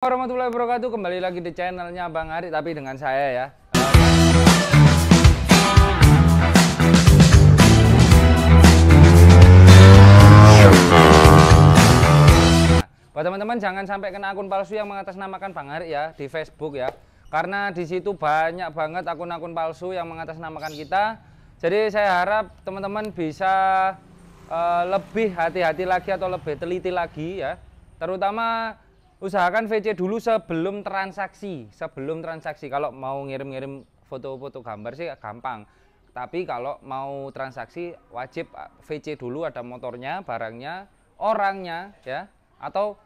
warahmatullahi wabarakatuh kembali lagi di channelnya Bang Ari tapi dengan saya ya nah, buat teman-teman jangan sampai kena akun palsu yang mengatasnamakan Bang Ari ya di Facebook ya karena di situ banyak banget akun-akun palsu yang mengatasnamakan kita jadi saya harap teman-teman bisa uh, lebih hati-hati lagi atau lebih teliti lagi ya terutama usahakan VC dulu sebelum transaksi sebelum transaksi kalau mau ngirim-ngirim foto-foto gambar sih gampang tapi kalau mau transaksi wajib ah, VC dulu ada motornya barangnya orangnya ya atau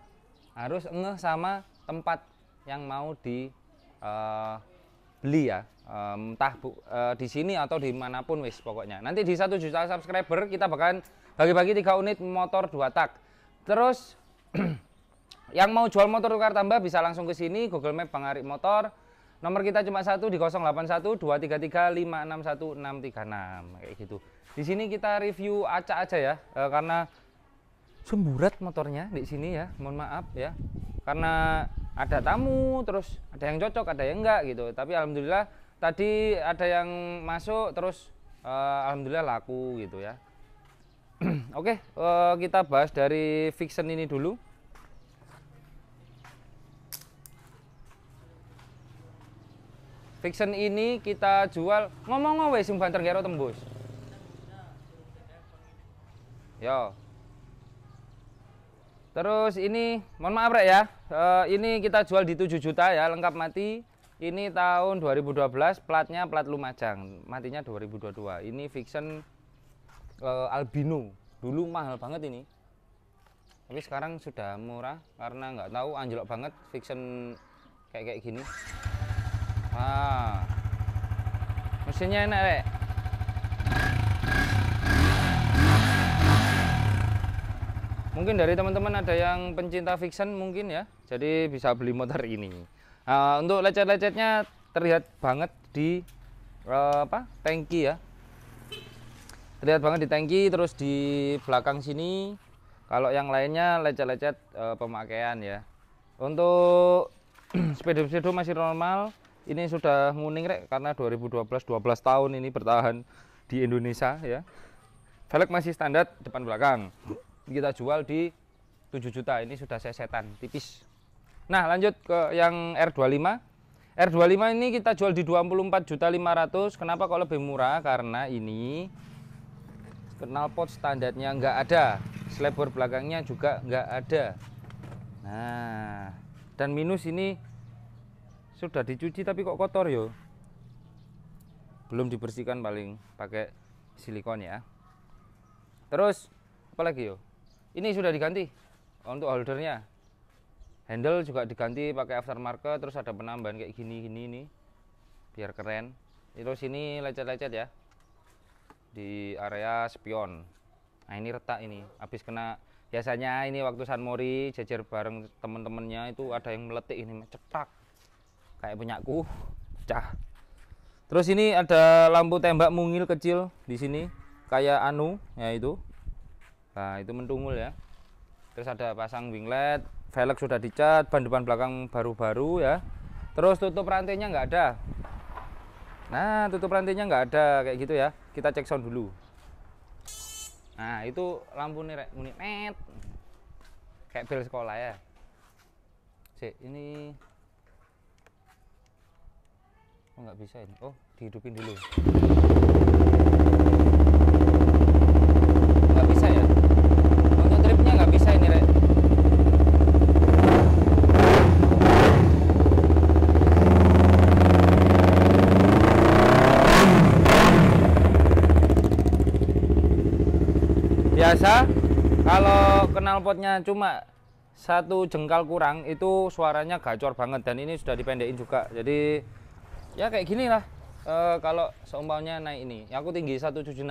harus nge sama tempat yang mau di uh, beli ya entah bu, uh, di sini atau di dimanapun wis pokoknya nanti di satu juta subscriber kita bakalan bagi-bagi tiga unit motor dua tak terus Yang mau jual motor tukar tambah bisa langsung ke sini Google Map Bang Arik Motor. Nomor kita cuma satu di 081233561636 kayak gitu. Di sini kita review acak aja ya e, karena semburat motornya di sini ya. Mohon maaf ya. Karena ada tamu terus ada yang cocok, ada yang enggak gitu. Tapi alhamdulillah tadi ada yang masuk terus e, alhamdulillah laku gitu ya. Oke, e, kita bahas dari fiction ini dulu. Fiction ini kita jual ngomong ngomong sing banter karo tembus. Yo. Terus ini, mohon maaf rek ya. E, ini kita jual di 7 juta ya, lengkap mati. Ini tahun 2012, platnya plat Lumajang. Matinya 2022. Ini fiction e, albino. Dulu mahal banget ini. Tapi sekarang sudah murah karena nggak tahu anjlok banget fiction kayak kayak gini ah. mesinnya enak rek mungkin dari teman-teman ada yang pencinta fiction mungkin ya jadi bisa beli motor ini nah, untuk lecet-lecetnya terlihat banget di uh, apa tangki ya terlihat banget di tangki terus di belakang sini kalau yang lainnya lecet-lecet uh, pemakaian ya untuk speedo-speedo masih normal ini sudah nguning rek karena 2012 12 tahun ini bertahan di Indonesia ya velg masih standar depan belakang kita jual di 7 juta ini sudah saya setan tipis nah lanjut ke yang R25 R25 ini kita jual di juta 24.500 kenapa kok lebih murah karena ini knalpot standarnya enggak ada selebor belakangnya juga enggak ada nah dan minus ini sudah dicuci tapi kok kotor yo belum dibersihkan paling pakai silikon ya terus apalagi yo ini sudah diganti untuk holdernya handle juga diganti pakai aftermarket terus ada penambahan kayak gini gini ini biar keren terus ini lecet-lecet ya di area spion nah ini retak ini habis kena biasanya ini waktu San Mori jejer bareng temen-temennya itu ada yang meletik ini cetak kayak punyaku pecah terus ini ada lampu tembak mungil kecil di sini kayak anu ya itu nah itu mentungul ya terus ada pasang winglet velg sudah dicat ban depan belakang baru-baru ya terus tutup rantainya nggak ada nah tutup rantainya nggak ada kayak gitu ya kita cek sound dulu nah itu lampu nirek unit net kayak bel sekolah ya sih ini oh nggak bisa ini oh dihidupin dulu nggak bisa ya untuk tripnya nggak bisa ini Rek. biasa kalau knalpotnya cuma satu jengkal kurang itu suaranya gacor banget dan ini sudah dipendekin juga jadi ya kayak gini lah e, kalau seumpamanya naik ini ya aku tinggi 176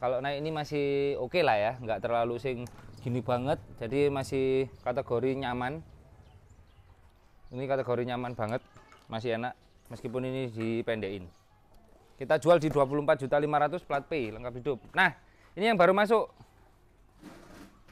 kalau naik ini masih oke okay lah ya nggak terlalu sing gini banget jadi masih kategori nyaman ini kategori nyaman banget masih enak meskipun ini dipendekin kita jual di 24.500 plat P lengkap hidup nah ini yang baru masuk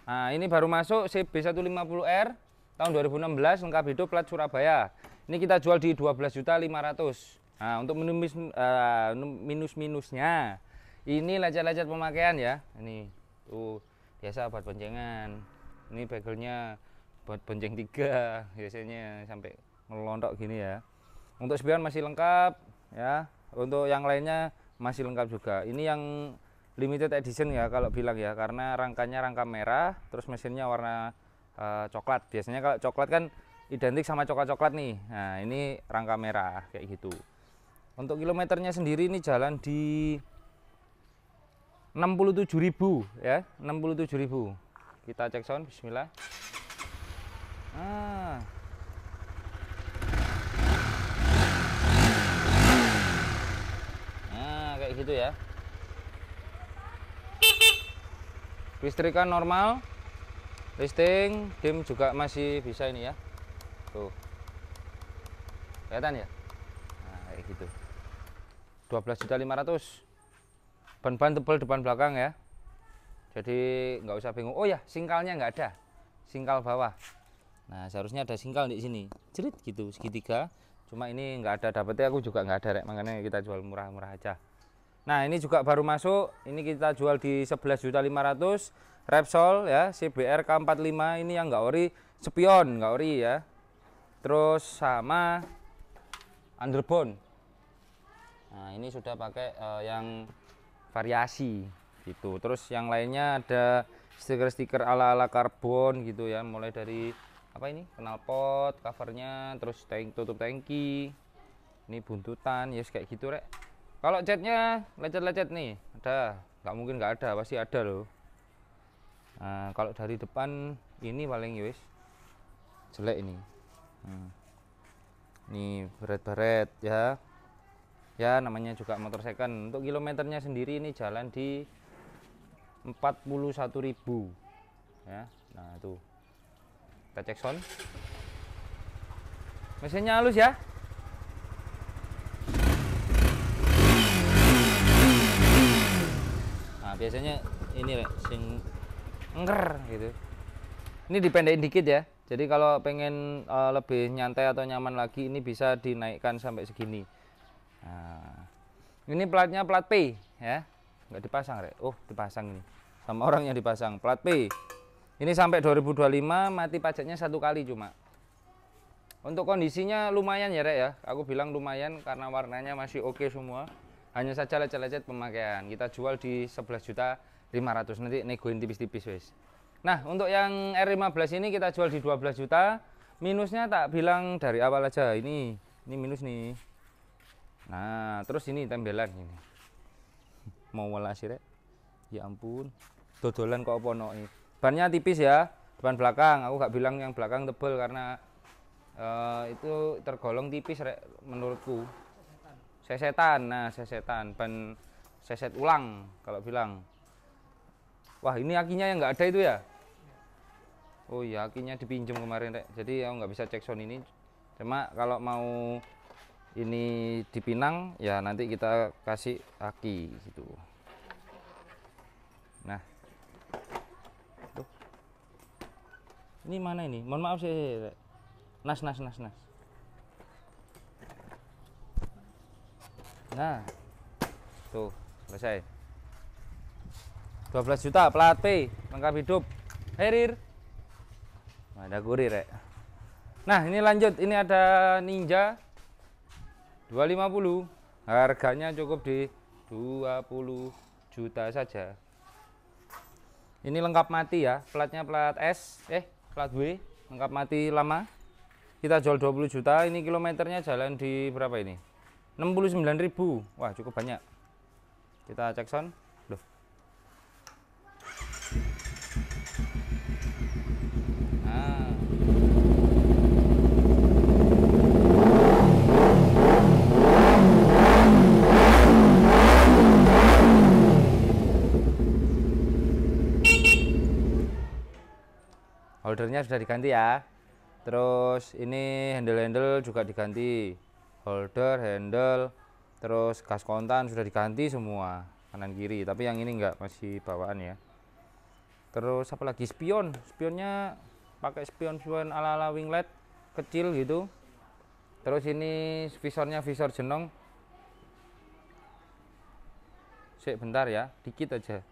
nah ini baru masuk CB150R tahun 2016 lengkap hidup plat Surabaya ini kita jual di juta 12 500 Nah, untuk eh, minus uh, minus-minusnya ini lecet-lecet pemakaian ya. Ini tuh biasa buat boncengan. Ini bagelnya buat bonceng tiga biasanya sampai ngelontok gini ya. Untuk spion masih lengkap ya. Untuk yang lainnya masih lengkap juga. Ini yang limited edition ya kalau bilang ya karena rangkanya rangka merah terus mesinnya warna uh, coklat. Biasanya kalau coklat kan identik sama coklat-coklat nih nah ini rangka merah kayak gitu untuk kilometernya sendiri ini jalan di 67.000 ya 67.000 kita cek sound bismillah ah. nah kayak gitu ya listrikan normal listing game juga masih bisa ini ya tuh kelihatan ya nah, kayak gitu 12.500 ban-ban tebal depan belakang ya jadi nggak usah bingung oh ya singkalnya nggak ada singkal bawah nah seharusnya ada singkal di sini jerit gitu segitiga cuma ini nggak ada dapetnya aku juga nggak ada rek makanya kita jual murah-murah aja nah ini juga baru masuk ini kita jual di 11.500 Repsol ya CBR K45 ini yang nggak ori spion nggak ori ya terus sama underbone nah ini sudah pakai uh, yang variasi gitu terus yang lainnya ada stiker-stiker ala-ala karbon gitu ya mulai dari apa ini knalpot covernya terus tank tutup tangki ini buntutan ya yes, kayak gitu rek kalau catnya lecet-lecet nih ada nggak mungkin nggak ada pasti ada loh nah, kalau dari depan ini paling yes. Ya jelek ini Hmm. ini beret ya ya namanya juga motor second untuk kilometernya sendiri ini jalan di 41.000 ya nah itu kita cek sound mesinnya halus ya nah biasanya ini sing ngger gitu ini dipendekin dikit ya jadi kalau pengen uh, lebih nyantai atau nyaman lagi ini bisa dinaikkan sampai segini. Nah, ini platnya plat P ya, nggak dipasang rek. Oh dipasang ini sama orang yang dipasang plat P. Ini sampai 2025 mati pajaknya satu kali cuma. Untuk kondisinya lumayan ya rek ya. Aku bilang lumayan karena warnanya masih oke okay semua. Hanya saja lecet-lecet pemakaian. Kita jual di 11 juta 500 nanti negoin tipis-tipis wes. Nah, untuk yang R15 ini kita jual di 12 juta. Minusnya tak bilang dari awal aja. Ini ini minus nih. Nah, terus ini tembelan ini. Mau welasi rek. Ya ampun. Dodolan kok apa noe. Bannya tipis ya, depan belakang. Aku gak bilang yang belakang tebel karena uh, itu tergolong tipis rek menurutku. Sesetan. Nah, sesetan ban seset ulang kalau bilang. Wah, ini akinya yang nggak ada itu ya? oh iya akinya dipinjam kemarin rek jadi ya nggak bisa cek sound ini cuma kalau mau ini dipinang ya nanti kita kasih aki gitu nah tuh. ini mana ini mohon maaf sih rek. nas nas nas nas nah tuh selesai 12 juta plat P lengkap hidup Herir ada gurih rek nah ini lanjut ini ada ninja 250 harganya cukup di 20 juta saja ini lengkap mati ya platnya plat S eh plat W lengkap mati lama kita jual 20 juta ini kilometernya jalan di berapa ini 69.000 Wah cukup banyak kita cek sound holdernya sudah diganti ya terus ini handle-handle juga diganti holder handle terus gas kontan sudah diganti semua kanan kiri tapi yang ini enggak masih bawaan ya terus apa lagi spion spionnya pakai spion spion ala ala winglet kecil gitu terus ini visornya visor jenong Cek bentar ya dikit aja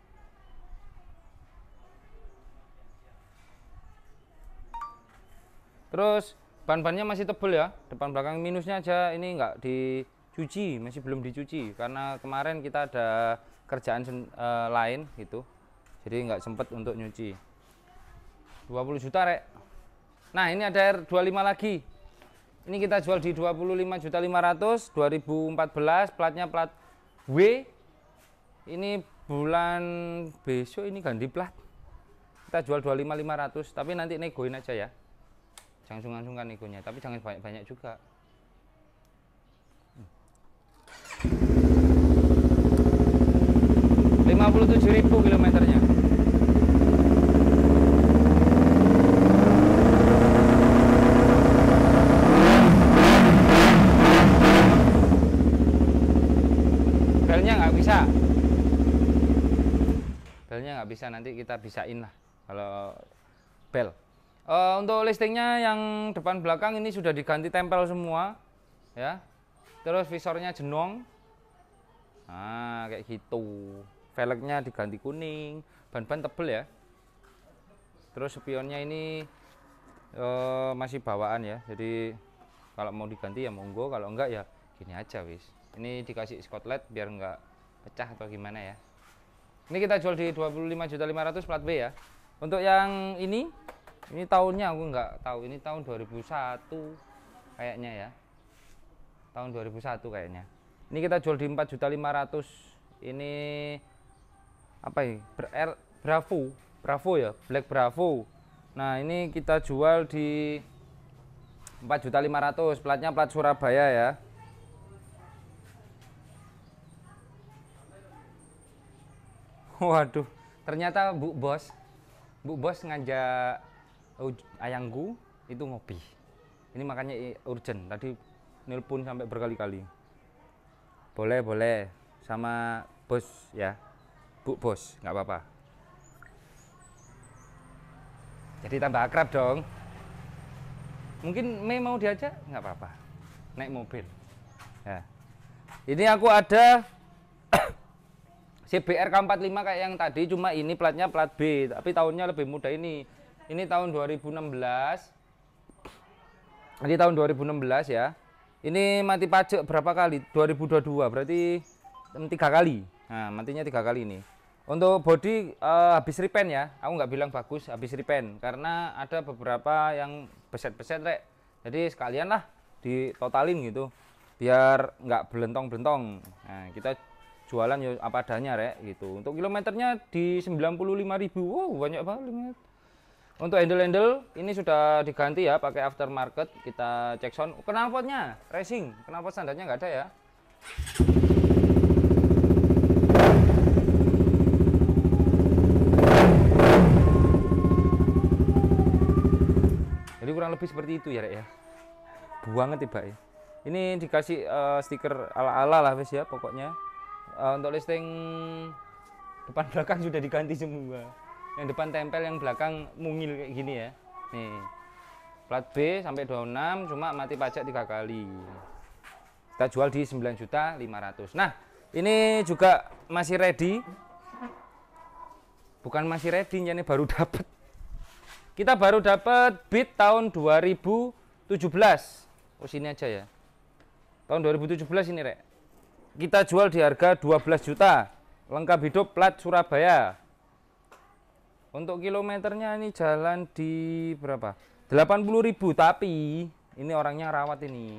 terus ban-bannya masih tebel ya depan belakang minusnya aja ini enggak dicuci masih belum dicuci karena kemarin kita ada kerjaan uh, lain gitu jadi enggak sempet untuk nyuci 20 juta rek nah ini ada R25 lagi ini kita jual di juta 25.500 2014 platnya plat W ini bulan besok ini ganti plat kita jual 25.500 tapi nanti negoin aja ya jangan sungkan-sungkan egonya tapi jangan banyak-banyak juga lima puluh tujuh ribu kilometernya belnya nggak bisa belnya nggak bisa nanti kita bisain lah kalau bel Uh, untuk listingnya yang depan belakang ini sudah diganti tempel semua, ya. Terus visornya jenong. Nah, kayak gitu. Velgnya diganti kuning, ban-ban tebel ya. Terus spionnya ini uh, masih bawaan ya. Jadi kalau mau diganti ya monggo, kalau enggak ya gini aja wis. Ini dikasih skotlet biar enggak pecah atau gimana ya. Ini kita jual di 25.500 plat B ya. Untuk yang ini ini tahunnya aku nggak tahu. Ini tahun 2001 kayaknya ya. Tahun 2001 kayaknya. Ini kita jual di 4.500. Ini apa ini? Ber R Bravo, Bravo ya, Black Bravo. Nah, ini kita jual di 4.500. Platnya plat Surabaya ya. Waduh, ternyata Bu Bos, Bu Bos ngajak ayangku itu ngopi ini makanya urgent tadi nelpon sampai berkali-kali boleh boleh sama bos ya bu bos nggak apa-apa jadi tambah akrab dong mungkin Mei mau diajak nggak apa-apa naik mobil ya ini aku ada CBR K45 kayak yang tadi cuma ini platnya plat B tapi tahunnya lebih muda ini ini tahun 2016. Ini tahun 2016 ya. Ini mati pajak berapa kali? 2022 berarti tiga kali. Nah, matinya tiga kali ini. Untuk body uh, habis repaint ya, aku nggak bilang bagus habis repaint karena ada beberapa yang beset-beset rek. Jadi sekalian lah ditotalin gitu, biar nggak belentong-belentong. Nah, kita jualan apa adanya rek gitu. Untuk kilometernya di 95.000, wow banyak banget. Untuk handle-handle ini sudah diganti ya pakai aftermarket. Kita cek sound. Knalpotnya racing. Knalpot standarnya nggak ada ya. Jadi kurang lebih seperti itu ya, Rek ya. Buanget tiba ya, ya. Ini dikasih uh, stiker ala-ala lah wes ya pokoknya. Uh, untuk listing depan belakang sudah diganti semua yang depan tempel yang belakang mungil kayak gini ya nih plat B sampai 26 cuma mati pajak tiga kali kita jual di 9 juta 500 nah ini juga masih ready bukan masih ready ini baru dapat kita baru dapat bit tahun 2017 oh sini aja ya tahun 2017 ini rek kita jual di harga 12 juta lengkap hidup plat Surabaya untuk kilometernya ini jalan di berapa? 80.000 tapi ini orangnya rawat ini.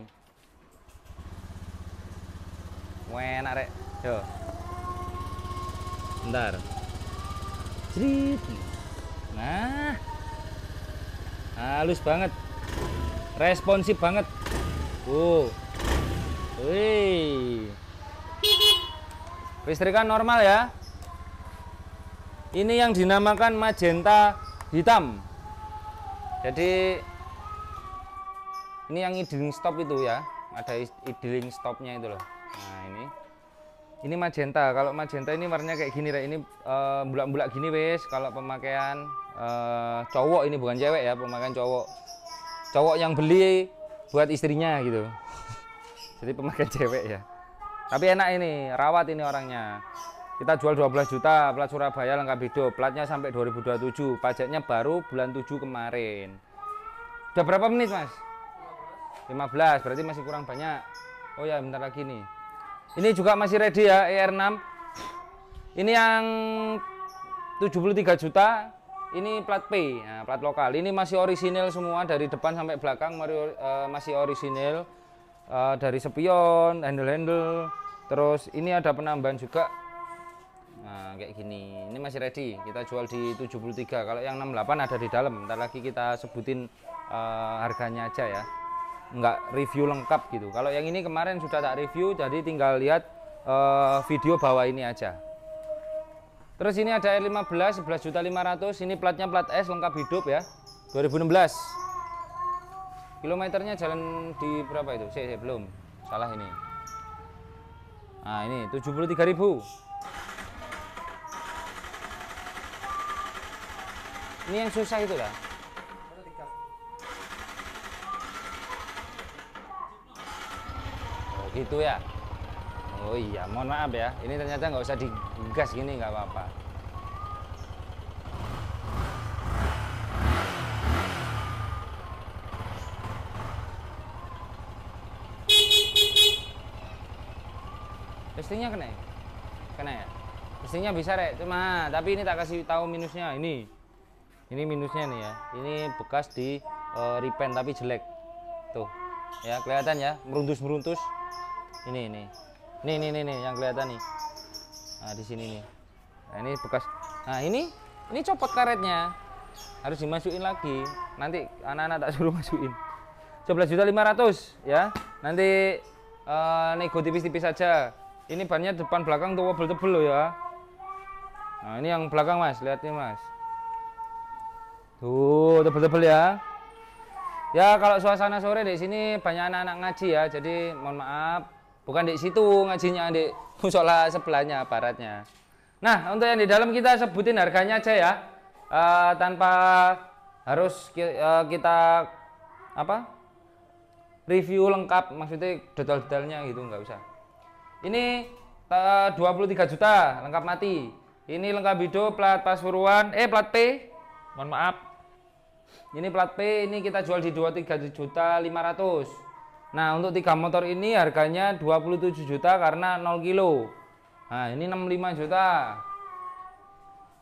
Enak rek. Yo. Bentar. Jrit. Nah. Halus banget. Responsif banget. Wow. Wih. Listrikan normal ya ini yang dinamakan magenta hitam jadi ini yang idling stop itu ya ada idling stopnya itu loh nah ini ini magenta kalau magenta ini warnanya kayak gini ya ini eh, bulak-bulak uh, gini wes kalau pemakaian uh, cowok ini bukan cewek ya pemakaian cowok cowok yang beli buat istrinya gitu jadi pemakaian cewek ya tapi enak ini rawat ini orangnya kita jual 12 juta plat Surabaya lengkap hidup platnya sampai 2027 pajaknya baru bulan 7 kemarin udah berapa menit mas 15 berarti masih kurang banyak oh ya bentar lagi nih ini juga masih ready ya ER6 ini yang 73 juta ini plat P nah, plat lokal ini masih orisinil semua dari depan sampai belakang eh, masih orisinil eh, dari sepion handle-handle terus ini ada penambahan juga Nah, kayak gini. Ini masih ready. Kita jual di 73. Kalau yang 68 ada di dalam. Ntar lagi kita sebutin uh, harganya aja ya. Enggak review lengkap gitu. Kalau yang ini kemarin sudah tak review, jadi tinggal lihat uh, video bawah ini aja. Terus ini ada R15 11.500. Ini platnya plat S lengkap hidup ya. 2016. Kilometernya jalan di berapa itu? Saya belum. Salah ini. Nah, ini 73.000. Ini yang susah itu lah. Oh gitu ya. Oh iya, mohon maaf ya. Ini ternyata nggak usah digas gini nggak apa-apa. Pastinya kena ya? Kena ya? Pastinya bisa rek, cuma tapi ini tak kasih tahu minusnya ini ini minusnya nih ya ini bekas di e, repaint tapi jelek tuh ya kelihatan ya meruntus meruntus ini ini ini, ini nih, ini yang kelihatan nih nah di sini nih nah, ini bekas nah ini ini copot karetnya harus dimasukin lagi nanti anak-anak tak suruh masukin 11.500 ya nanti uh, nego tipis-tipis saja ini bannya depan belakang tuh wobble tebel loh ya nah ini yang belakang mas lihat nih mas Tuh, tebel-tebel ya. Ya, kalau suasana sore di sini banyak anak-anak ngaji ya. Jadi, mohon maaf, bukan di situ ngajinya, di musola sebelahnya, baratnya. Nah, untuk yang di dalam kita sebutin harganya aja ya. E, tanpa harus ki, e, kita apa? Review lengkap, maksudnya detail-detailnya gitu nggak usah. Ini e, eh, 23 juta lengkap mati. Ini lengkap hidup plat Pasuruan, eh plat P. Mohon maaf, ini plat P ini kita jual di 23 juta 500. Nah, untuk tiga motor ini harganya 27 juta karena 0 kilo. Nah, ini 65 juta.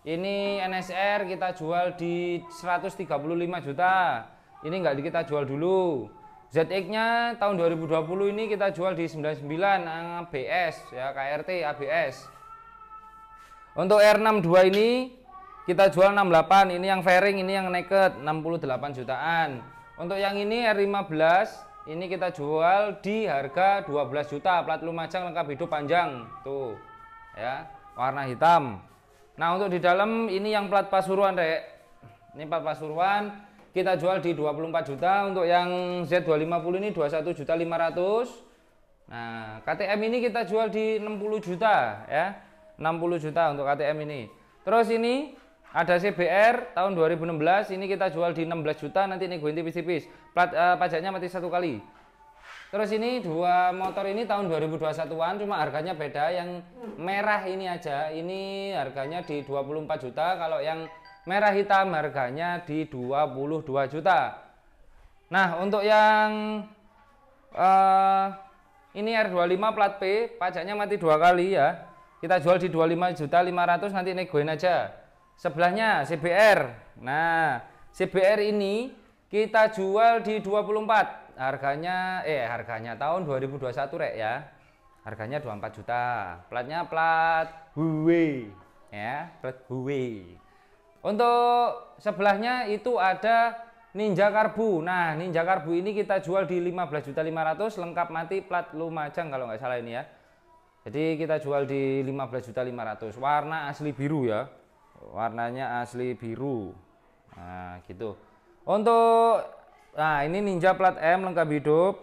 Ini NSR kita jual di 135 juta. Ini nggak kita jual dulu. ZX-nya tahun 2020 ini kita jual di 99 eh, ABS ya KRT ABS. Untuk R62 ini kita jual 68 ini yang fairing ini yang naked 68 jutaan untuk yang ini R15 ini kita jual di harga 12 juta plat lumajang lengkap hidup panjang tuh ya warna hitam nah untuk di dalam ini yang plat pasuruan dek ini plat pasuruan kita jual di 24 juta untuk yang Z250 ini 21 juta 500 nah KTM ini kita jual di 60 juta ya 60 juta untuk KTM ini terus ini ada CBR tahun 2016 ini kita jual di 16 juta nanti ini gue tipis-tipis plat uh, pajaknya mati satu kali terus ini dua motor ini tahun 2021an cuma harganya beda yang merah ini aja ini harganya di 24 juta kalau yang merah hitam harganya di 22 juta nah untuk yang uh, ini R25 plat P pajaknya mati dua kali ya kita jual di 25 juta 500 nanti negoin aja Sebelahnya CBR. Nah, CBR ini kita jual di 24. Harganya eh harganya tahun 2021 rek ya. Harganya 24 juta. Platnya plat Huwe ya, plat Huwe. Untuk sebelahnya itu ada Ninja Karbu. Nah, Ninja Karbu ini kita jual di 15.500 lengkap mati plat Lumajang kalau nggak salah ini ya. Jadi kita jual di 15.500. Warna asli biru ya warnanya asli biru nah gitu untuk nah ini ninja plat M lengkap hidup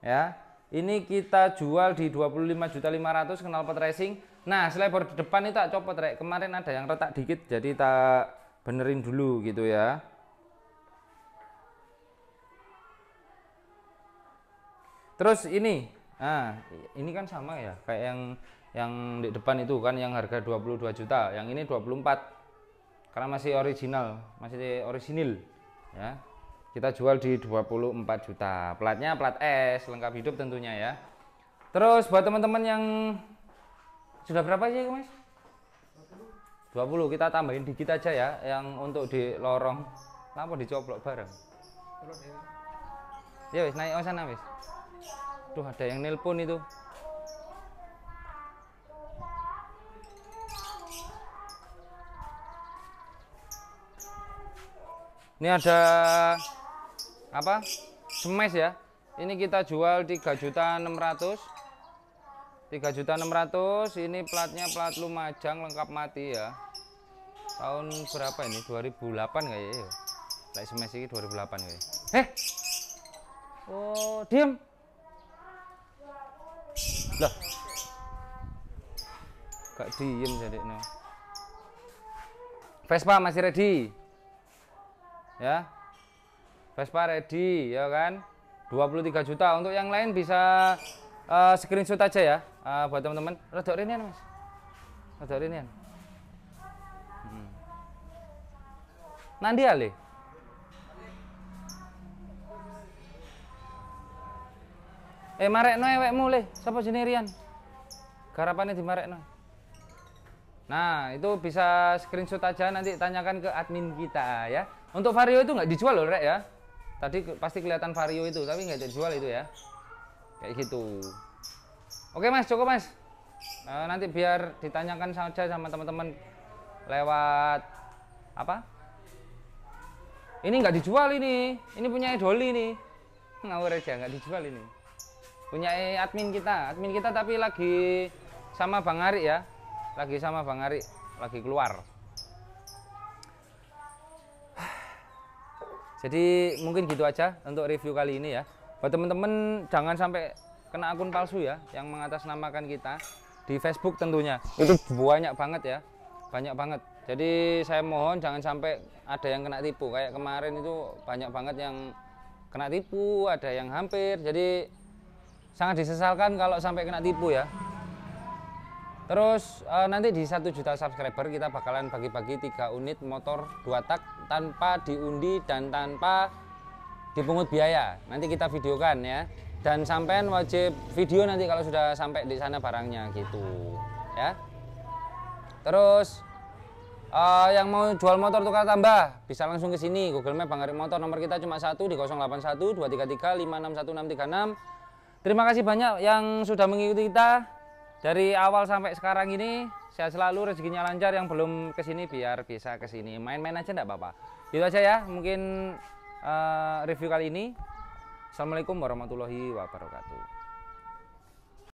ya ini kita jual di 25.500 kenal pot racing nah selebar depan ini tak copot rek kemarin ada yang retak dikit jadi tak benerin dulu gitu ya terus ini nah ini kan sama ya kayak yang yang di depan itu kan yang harga 22 juta yang ini 24 karena masih original masih orisinil ya kita jual di 24 juta platnya plat S lengkap hidup tentunya ya terus buat teman-teman yang sudah berapa sih mas 20 kita tambahin dikit aja ya yang untuk di lorong lampu dicoplok bareng ya wis naik sana wis tuh ada yang nelpon itu ini ada apa semes ya ini kita jual 3 juta 600 3 juta 600 ini platnya plat Lumajang lengkap mati ya tahun berapa ini 2008 kayaknya ya like semes ini 2008 kayaknya eh oh diem lah gak diem jadi no Vespa masih ready ya Vespa ready ya kan 23 juta untuk yang lain bisa uh, screenshot aja ya uh, buat teman-teman rodok rinian mas rodok rinian hmm. ya Ali Eh marekno ewekmu le, siapa jenenge Rian? ini di marekno. Nah, itu bisa screenshot aja nanti tanyakan ke admin kita ya. Untuk Vario itu nggak dijual loh, Rek ya. Tadi pasti kelihatan Vario itu, tapi nggak dijual itu ya. Kayak gitu. Oke Mas, cukup Mas. Nah, nanti biar ditanyakan saja sama teman-teman lewat apa? Ini nggak dijual ini. Ini punya Doli ini. Ngawur aja nggak dijual ini. Punya admin kita, admin kita tapi lagi sama Bang Ari ya. Lagi sama Bang Ari, lagi keluar. Jadi mungkin gitu aja untuk review kali ini ya. Buat teman-teman jangan sampai kena akun palsu ya yang mengatasnamakan kita di Facebook tentunya. Itu banyak banget ya. Banyak banget. Jadi saya mohon jangan sampai ada yang kena tipu. Kayak kemarin itu banyak banget yang kena tipu, ada yang hampir. Jadi sangat disesalkan kalau sampai kena tipu ya. Terus eh, nanti di satu juta subscriber kita bakalan bagi-bagi 3 unit motor 2 tak tanpa diundi dan tanpa dipungut biaya. Nanti kita videokan ya. Dan sampean wajib video nanti kalau sudah sampai di sana barangnya gitu ya. Terus uh, yang mau jual motor tukar tambah bisa langsung ke sini Google Map Bang Arif Motor nomor kita cuma satu di 081 233 561636 terima kasih banyak yang sudah mengikuti kita dari awal sampai sekarang ini sehat selalu rezekinya lancar yang belum kesini biar bisa kesini main-main aja enggak apa-apa itu aja ya mungkin uh, review kali ini Assalamualaikum warahmatullahi wabarakatuh